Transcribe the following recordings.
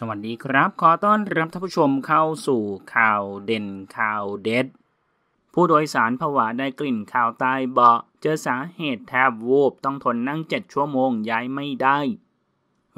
สวัสดีครับขอต้อนรับท่านผู้ชมเข้าสู่ข่าวเด่นข่าวเด็ด ผู้โดยสารผวาได้กลิ่นข่าวตตยเบาะเจอสาเหตุแทบวูบต้องทนนั่งเจ็ดชั่วโมงย้ายไม่ได้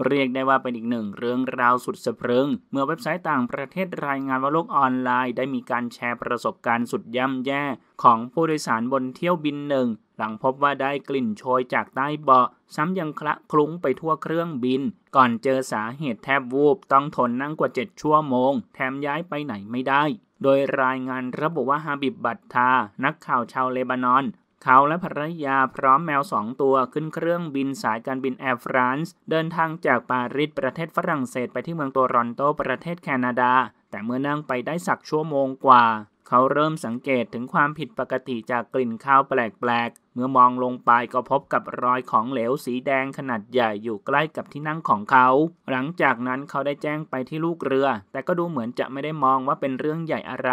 เรียกได้ว่าเป็นอีกหนึ่งเรื่องราวสุดสะพรึงเมื่อเว็บไซต์ต่างประเทศรายงานว่าโลกออนไลน์ได้มีการแชร์ประสบการณ์สุดย่ำแย่ของผู้โดยสารบนเที่ยวบินหนึ่งหลังพบว่าได้กลิ่นโชยจากใต้เบาะ ซ้ำยังคละคลุ้งไปทั่วเครื่องบิน ก่อนเจอสาเหตุแทบวูบ ต้องทนนั่งกว่า 7 ชั่วโมง แถมย้ายไปไหนไม่ได้ โดยรายงานระบุว่าฮาบิบบัตทา นักข่าวชาวเลบานอน เขาและภรรยาพร้อมแมวสองตัวขึ้นเครื่องบินสายการบินแอร์ฟรานซ์เดินทางจากปารีสประเทศฝรั่งเศสไปที่เมืองโตรอนโตประเทศแคนาดา แต่เมื่อนั่งไปได้สักชั่วโมงกว่าเขาเริ่มสังเกตถึงความผิดปกติจากกลิ่นข้าวแปลกๆ เมื่อมองลงไปก็พบกับรอยของเหลวสีแดงขนาดใหญ่อยู่ใกล้กับที่นั่งของเขา หลังจากนั้นเขาได้แจ้งไปที่ลูกเรือ แต่ก็ดูเหมือนจะไม่ได้มองว่าเป็นเรื่องใหญ่อะไร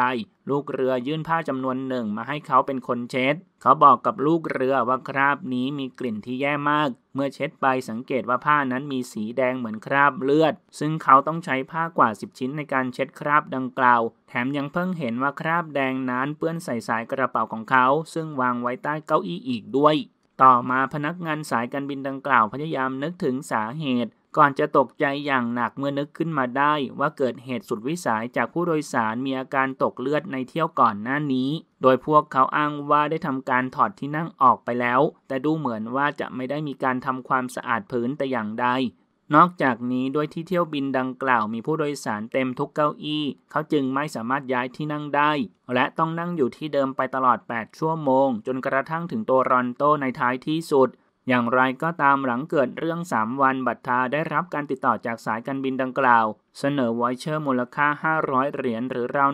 ลูกเรือยื่นผ้าจำนวนหนึ่งมาให้เขาเป็นคนเช็ดเขาบอกกับลูกเรือว่าคราบนี้มีกลิ่นที่แย่มาก เมื่อเช็ดไปสังเกตว่าผ้านั้นมีสีแดงเหมือนคราบเลือด ซึ่งเขาต้องใช้ผ้ากว่า 10 ชิ้นในการเช็ดคราบดังกล่าว แถมยังเพิ่งเห็นว่าคราบแดงนั้นเปื้อนใส่สายกระเป๋าของเขา ซึ่งวางไว้ใต้เก้าอี้อีกด้วย ต่อมาพนักงานสายการบินดังกล่าวพยายามนึกถึงสาเหตุก่อนจะตกใจอย่างหนักเมื่อนึกขึ้นมาได้ ว่าเกิดเหตุสุดวิสัยจากผู้โดยสารมีอาการตกเลือดในเที่ยวก่อนหน้านี้ โดยพวกเขาอ้างว่าได้ทำการถอดที่นั่งออกไปแล้ว แต่ดูเหมือนว่าจะไม่ได้มีการทำความสะอาดพื้นแต่อย่างใด นอกจากนี้ด้วยที่เที่ยวบินดังกล่าวมีผู้โดยสารเต็มทุกเก้าอี้ เขาจึงไม่สามารถย้ายที่นั่งได้ และต้องนั่งอยู่ที่เดิมไปตลอด 8 ชั่วโมง จนกระทั่งถึงตัวรอนโตในท้ายที่สุดอย่างไรก็ตามหลังเกิดเรื่อง 3 วันบัตรทาได้รับการติดต่อจากสายการบินดังกล่าว เสนอวอยเชอร์มูลค่า 500 เหรียญหรือราว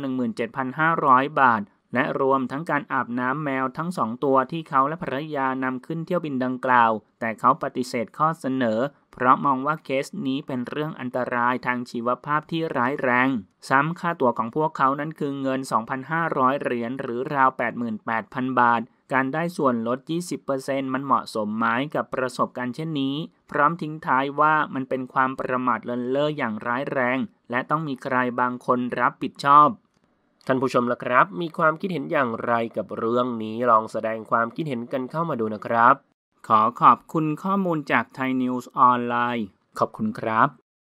17,500 บาท และรวมทั้งการอาบน้ำแมวทั้งสองตัวที่เขาและภรรยานำขึ้นเที่ยวบินดังกล่าว แต่เขาปฏิเสธข้อเสนอ เพราะมองว่าเคสนี้เป็นเรื่องอันตรายทางชีวภาพที่ร้ายแรง ซ้ำค่าตั๋วของพวกเขานั้นคือเงิน 2,500เหรียญหรือราว 88,000บาทการได้ส่วนลด 20%มันเหมาะสมไหมกับประสบการณ์เช่นนี้ พร้อมทิ้งท้ายว่ามันเป็นความประมาทเลินเล่ออย่างร้ายแรง และต้องมีใครบางคนรับผิดชอบ ท่านผู้ชมละครับ มีความคิดเห็นอย่างไรกับเรื่องนี้ ลองแสดงความคิดเห็นกันเข้ามาดูนะครับ ขอขอบคุณข้อมูลจากไทยนิวส์ออนไลน์ ขอบคุณครับ